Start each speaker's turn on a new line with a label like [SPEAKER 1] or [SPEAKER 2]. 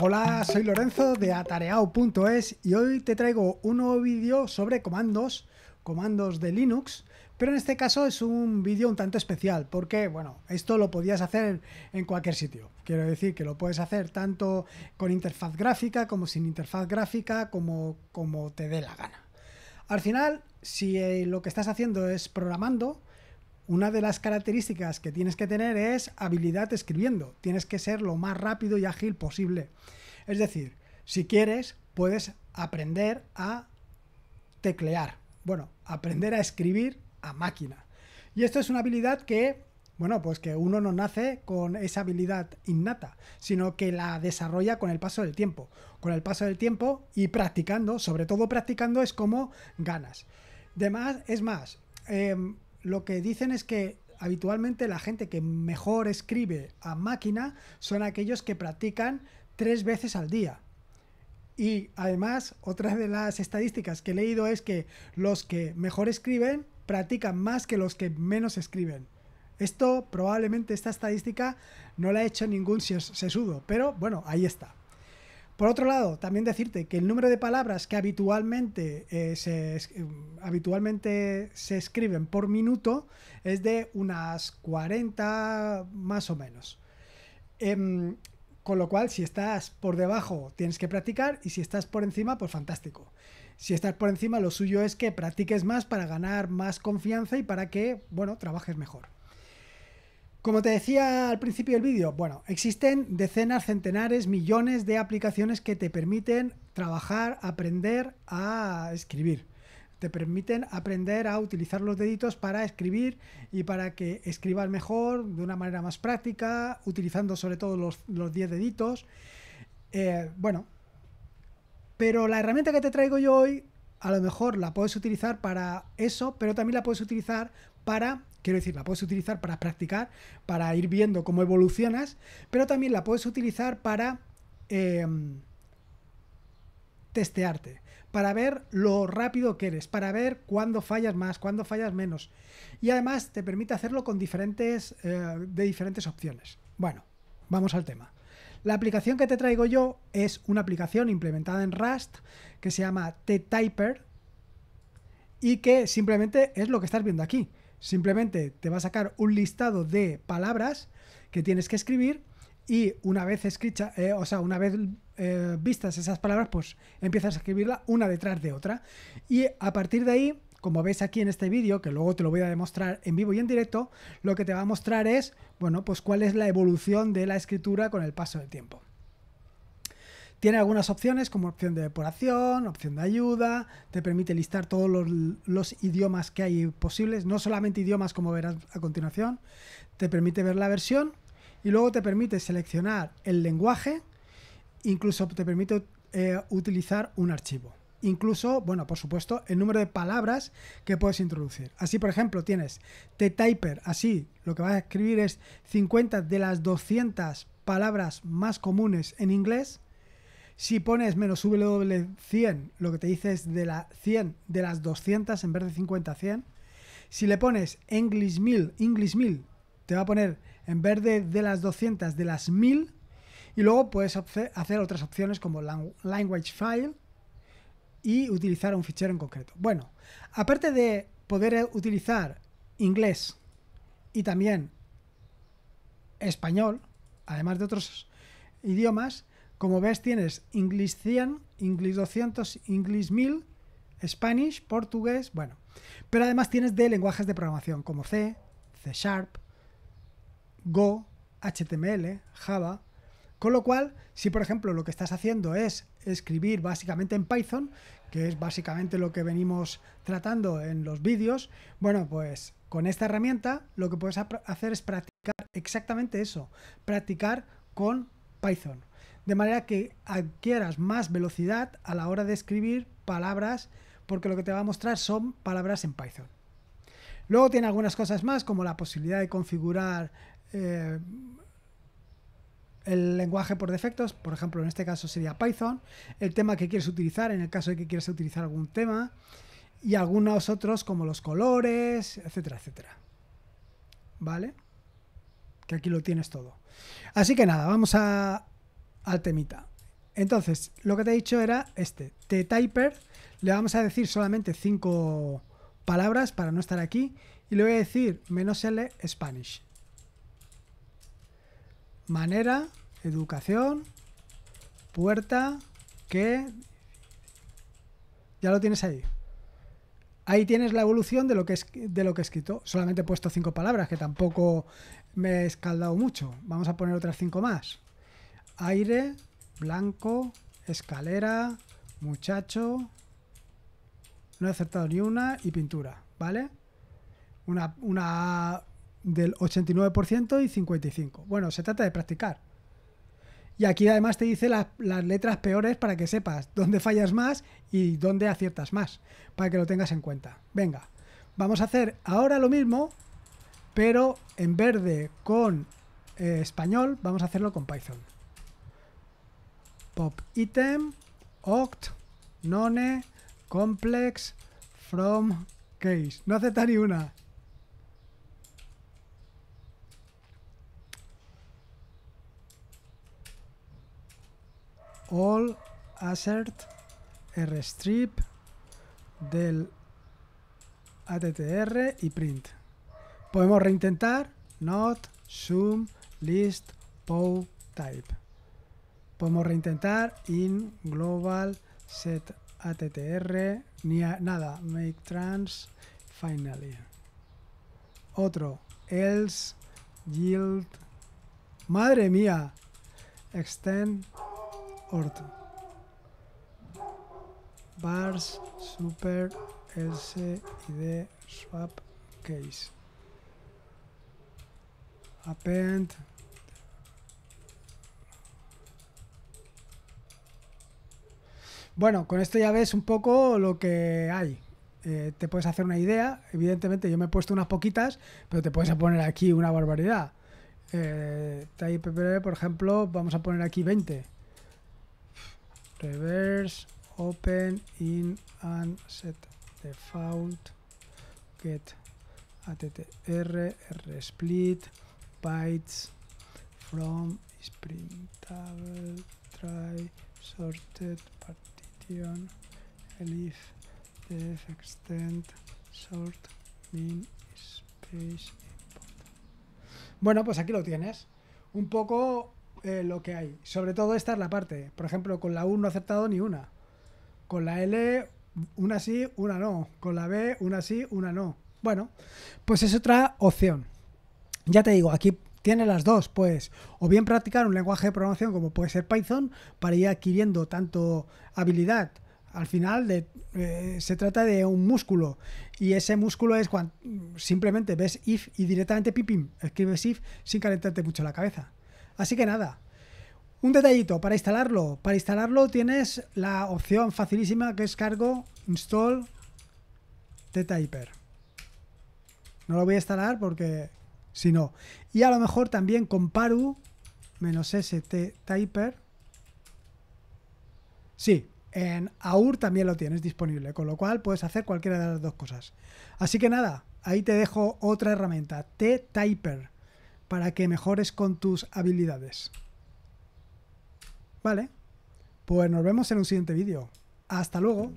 [SPEAKER 1] Hola, soy Lorenzo de atareao.es y hoy te traigo un nuevo vídeo sobre comandos, comandos de Linux, pero en este caso es un vídeo un tanto especial porque, bueno, esto lo podías hacer en cualquier sitio. Quiero decir que lo puedes hacer tanto con interfaz gráfica como sin interfaz gráfica, como, como te dé la gana. Al final, si eh, lo que estás haciendo es programando, una de las características que tienes que tener es habilidad escribiendo. Tienes que ser lo más rápido y ágil posible. Es decir, si quieres, puedes aprender a teclear. Bueno, aprender a escribir a máquina. Y esto es una habilidad que, bueno, pues que uno no nace con esa habilidad innata, sino que la desarrolla con el paso del tiempo. Con el paso del tiempo y practicando, sobre todo practicando, es como ganas. De más, es más, em, lo que dicen es que habitualmente la gente que mejor escribe a máquina son aquellos que practican tres veces al día. Y además, otra de las estadísticas que he leído es que los que mejor escriben practican más que los que menos escriben. Esto probablemente esta estadística no la ha hecho ningún sesudo, pero bueno, ahí está. Por otro lado, también decirte que el número de palabras que habitualmente, eh, se, eh, habitualmente se escriben por minuto es de unas 40 más o menos. Em, con lo cual, si estás por debajo, tienes que practicar y si estás por encima, pues fantástico. Si estás por encima, lo suyo es que practiques más para ganar más confianza y para que, bueno, trabajes mejor. Como te decía al principio del vídeo, bueno, existen decenas, centenares, millones de aplicaciones que te permiten trabajar, aprender a escribir. Te permiten aprender a utilizar los deditos para escribir y para que escribas mejor, de una manera más práctica, utilizando sobre todo los 10 deditos. Eh, bueno, pero la herramienta que te traigo yo hoy, a lo mejor la puedes utilizar para eso, pero también la puedes utilizar para Quiero decir, la puedes utilizar para practicar, para ir viendo cómo evolucionas, pero también la puedes utilizar para em, testearte, para ver lo rápido que eres, para ver cuándo fallas más, cuándo fallas menos. Y además te permite hacerlo con diferentes, eh, de diferentes opciones. Bueno, vamos al tema. La aplicación que te traigo yo es una aplicación implementada en Rust que se llama T-Typer y que simplemente es lo que estás viendo aquí. Simplemente te va a sacar un listado de palabras que tienes que escribir y una vez escrita, eh, o sea, una vez eh, vistas esas palabras, pues empiezas a escribirla una detrás de otra. Y a partir de ahí, como ves aquí en este vídeo, que luego te lo voy a demostrar en vivo y en directo, lo que te va a mostrar es, bueno, pues cuál es la evolución de la escritura con el paso del tiempo. Tiene algunas opciones como opción de depuración, opción de ayuda, te permite listar todos los, idiomas que hay posibles, no solamente idiomas como verás a continuación, te permite ver la versión y luego te permite seleccionar el lenguaje, incluso te permite eh, utilizar un archivo. Incluso, bueno, por supuesto, el número de palabras que puedes introducir. Así, por ejemplo, tienes T-Typer, así lo que vas a escribir es 50 de las 200 palabras más comunes en inglés si pones menos W100, lo que te dice es de la 100 de las 200 en vez de 50 100. Si le pones English 1000, English 1000, te va a poner en vez de, de las 200 de las 1000. Y luego puedes hacer otras opciones como language file y utilizar un fichero en concreto. Bueno, aparte de poder utilizar inglés y también español, además de otros idiomas, como ves tienes English 100, English 200, English 1000, Spanish, portugués, bueno. Pero además tienes de lenguajes de programación como C, C Sharp, Go, HTML, Java. Con lo cual, si por ejemplo lo que estás haciendo es escribir básicamente en Python, que es básicamente lo que venimos tratando en los vídeos, bueno, pues con esta herramienta lo que puedes hacer es practicar exactamente eso, practicar con Python de manera que adquieras más velocidad a la hora de escribir palabras, porque lo que te va a mostrar son palabras en Python. Luego tiene algunas cosas más, como la posibilidad de configurar eh, el lenguaje por defectos, por ejemplo, en este caso sería Python, el tema que quieres utilizar, en el caso de que quieras utilizar algún tema, y algunos otros como los colores, etcétera, etcétera. ¿Vale? Que aquí lo tienes todo. Así que nada, vamos a, al temita. Entonces, lo que te he dicho era este, Te typer le vamos a decir solamente cinco palabras para no estar aquí y le voy a decir menos L Spanish. Manera, educación, puerta, que... Ya lo tienes ahí. Ahí tienes la evolución de lo que, es, de lo que he escrito. Solamente he puesto cinco palabras, que tampoco me he escaldado mucho. Vamos a poner otras cinco más aire, blanco, escalera, muchacho. No he acertado ni una y pintura, ¿vale? Una, del 89% y 55%. Bueno, se trata de practicar. Y aquí además te dice las, las, letras peores para que sepas dónde fallas más y dónde aciertas más, para que lo tengas en cuenta. Venga, vamos a hacer ahora lo mismo, pero en verde con eh, español, vamos a hacerlo con Python pop item oct none complex from case. No acepta ni una. All assert strip del attr y print. Podemos reintentar not sum list pow type. Podemos reintentar in global set attr, ni nada, make trans finally. Otro, else yield. Madre mía, extend ort. Bars super else id swap case. Append Bueno, con esto ya ves un poco lo que hay. Eh, te puedes hacer una idea. Evidentemente, yo me he puesto unas poquitas, pero te puedes poner aquí una barbaridad. Eh, por ejemplo, vamos a poner aquí 20. Reverse, open, in, and set default, get, attr, split, bytes, from, sprintable, try, sorted, part el if extend sort space import. Bueno, pues aquí lo tienes. Un poco eh, lo que hay. Sobre todo esta es la parte. Por ejemplo, con la U no he aceptado ni una. Con la L, una sí, una no. Con la B, una sí, una no. Bueno, pues es otra opción. Ya te digo, aquí tiene las dos, pues, o bien practicar un lenguaje de programación como puede ser Python para ir adquiriendo tanto habilidad. Al final de, eh, se trata de un músculo y ese músculo es cuando simplemente ves if y directamente pipim, escribes if sin calentarte mucho la cabeza. Así que nada, un detallito para instalarlo. Para instalarlo tienes la opción facilísima que es cargo install ttyper. No lo voy a instalar porque no, y a lo mejor también con paru menos st typer sí en AUR también lo tienes disponible, con lo cual puedes hacer cualquiera de las dos cosas. Así que nada, ahí te dejo otra herramienta, T-Typer, para que mejores con tus habilidades. Vale, pues nos vemos en un siguiente vídeo. Hasta luego.